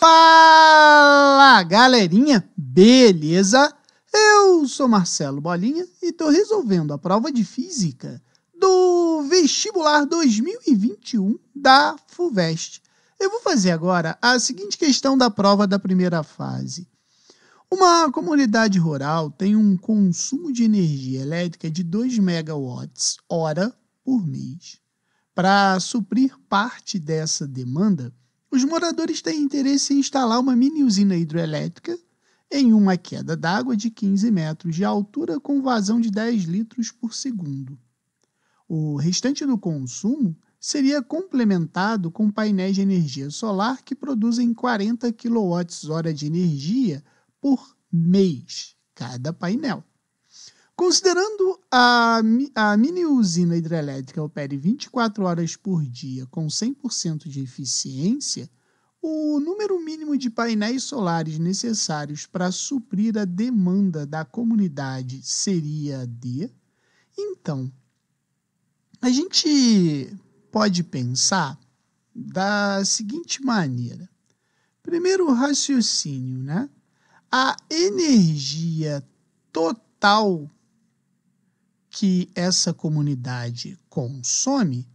Fala, galerinha! Beleza? Eu sou Marcelo Bolinha e estou resolvendo a prova de física do vestibular 2021 da FUVEST. Eu vou fazer agora a seguinte questão da prova da primeira fase. Uma comunidade rural tem um consumo de energia elétrica de 2 megawatts hora por mês. Para suprir parte dessa demanda, os moradores têm interesse em instalar uma mini usina hidrelétrica em uma queda d'água de 15 metros de altura com vazão de 10 litros por segundo. O restante do consumo seria complementado com painéis de energia solar que produzem 40 kWh de energia por mês, cada painel. Considerando a, a mini usina hidrelétrica opere 24 horas por dia com 100% de eficiência, o número mínimo de painéis solares necessários para suprir a demanda da comunidade seria de. Então, a gente pode pensar da seguinte maneira. Primeiro raciocínio, né? A energia total que essa comunidade consome,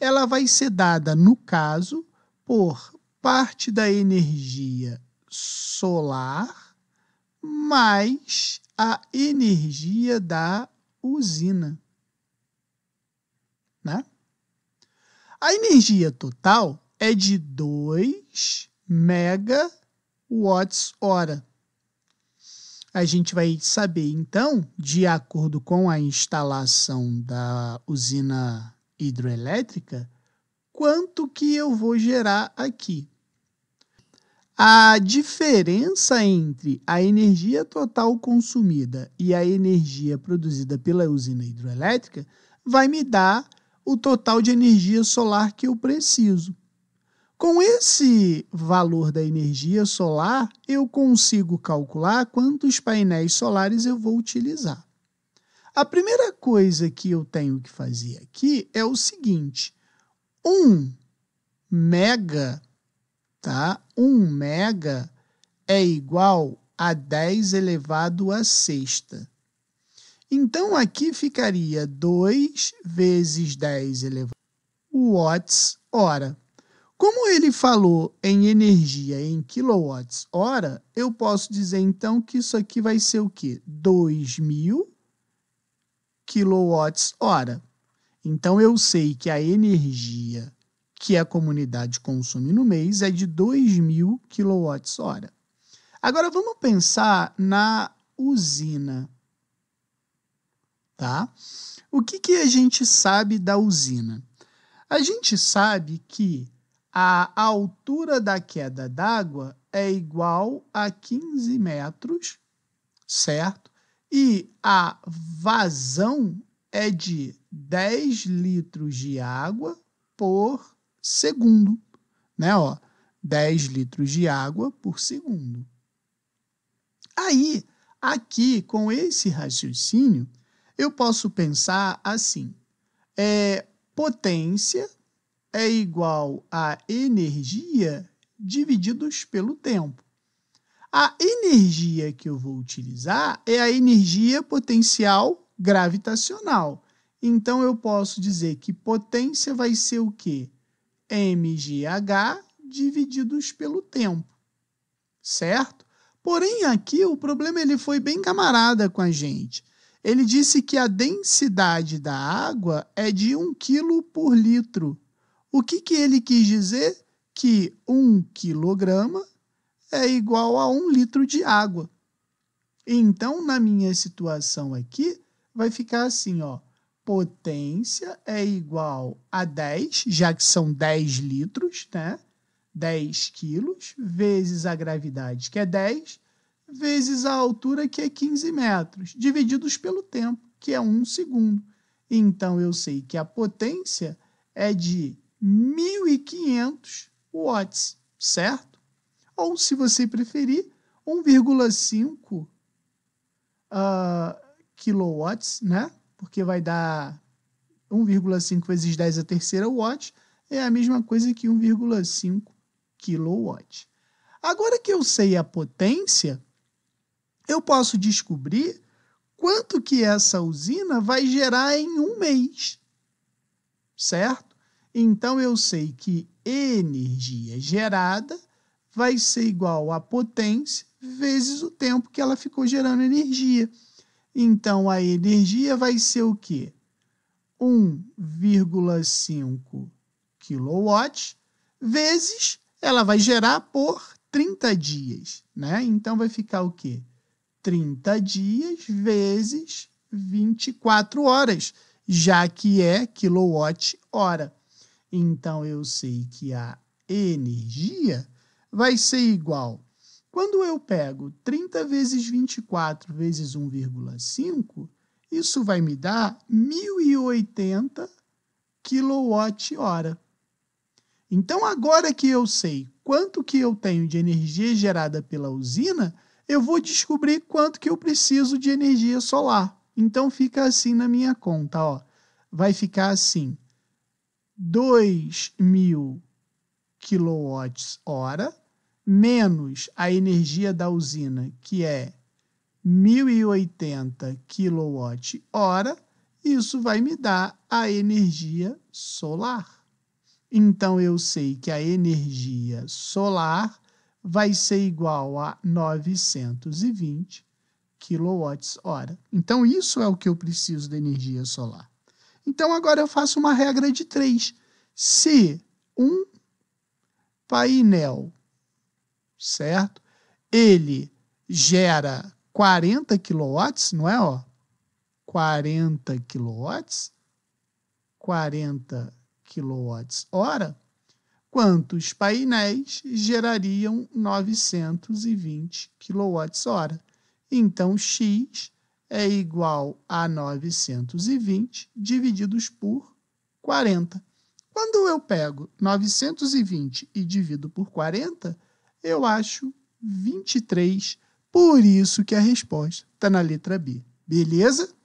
ela vai ser dada, no caso, por parte da energia solar mais a energia da usina. Né? A energia total é de 2 megawatts hora a gente vai saber, então, de acordo com a instalação da usina hidroelétrica, quanto que eu vou gerar aqui. A diferença entre a energia total consumida e a energia produzida pela usina hidroelétrica vai me dar o total de energia solar que eu preciso. Com esse valor da energia solar, eu consigo calcular quantos painéis solares eu vou utilizar. A primeira coisa que eu tenho que fazer aqui é o seguinte: 1 um mega, tá? um mega é igual a 10 elevado à sexta. Então aqui ficaria 2 vezes 10 elevado a watts hora. Como ele falou em energia em quilowatts-hora, eu posso dizer então que isso aqui vai ser o quê? 2000 quilowatts-hora. Então eu sei que a energia que a comunidade consome no mês é de 2000 quilowatts-hora. Agora vamos pensar na usina. Tá? O que, que a gente sabe da usina? A gente sabe que a altura da queda d'água é igual a 15 metros, certo? E a vazão é de 10 litros de água por segundo, né? Ó, 10 litros de água por segundo. Aí, aqui, com esse raciocínio, eu posso pensar assim: é, potência é igual a energia divididos pelo tempo. A energia que eu vou utilizar é a energia potencial gravitacional. Então eu posso dizer que potência vai ser o quê? mgh divididos pelo tempo. Certo? Porém aqui o problema ele foi bem camarada com a gente. Ele disse que a densidade da água é de 1 kg por litro o que, que ele quis dizer? Que um quilograma é igual a um litro de água. Então, na minha situação aqui, vai ficar assim, ó. Potência é igual a 10, já que são 10 litros, né? 10 quilos, vezes a gravidade, que é 10, vezes a altura, que é 15 metros, divididos pelo tempo, que é 1 segundo. Então, eu sei que a potência é de 1.500 watts, certo? Ou, se você preferir, 1,5 uh, kilowatts, né? Porque vai dar 1,5 vezes 10 a terceira watts é a mesma coisa que 1,5 kilowatt. Agora que eu sei a potência, eu posso descobrir quanto que essa usina vai gerar em um mês, certo? Então eu sei que energia gerada vai ser igual a potência vezes o tempo que ela ficou gerando energia. Então a energia vai ser o quê? 1,5 kW vezes ela vai gerar por 30 dias, né? Então vai ficar o quê? 30 dias vezes 24 horas, já que é quilowatt-hora. Então eu sei que a energia vai ser igual. Quando eu pego 30 vezes 24 vezes 1,5, isso vai me dar 1080 kWh. Então agora que eu sei quanto que eu tenho de energia gerada pela usina, eu vou descobrir quanto que eu preciso de energia solar. Então fica assim na minha conta, ó. Vai ficar assim: 2.000 kWh menos a energia da usina, que é 1.080 kWh, isso vai me dar a energia solar. Então, eu sei que a energia solar vai ser igual a 920 kWh. Então, isso é o que eu preciso da energia solar. Então agora eu faço uma regra de três. Se um painel, certo? Ele gera 40 quilowatts, não é? Ó, 40 quilowatts, 40 quilowatts hora. Quantos painéis gerariam 920 quilowatts hora? Então x é igual a 920 divididos por 40. Quando eu pego 920 e divido por 40, eu acho 23. Por isso que a resposta está na letra B. Beleza?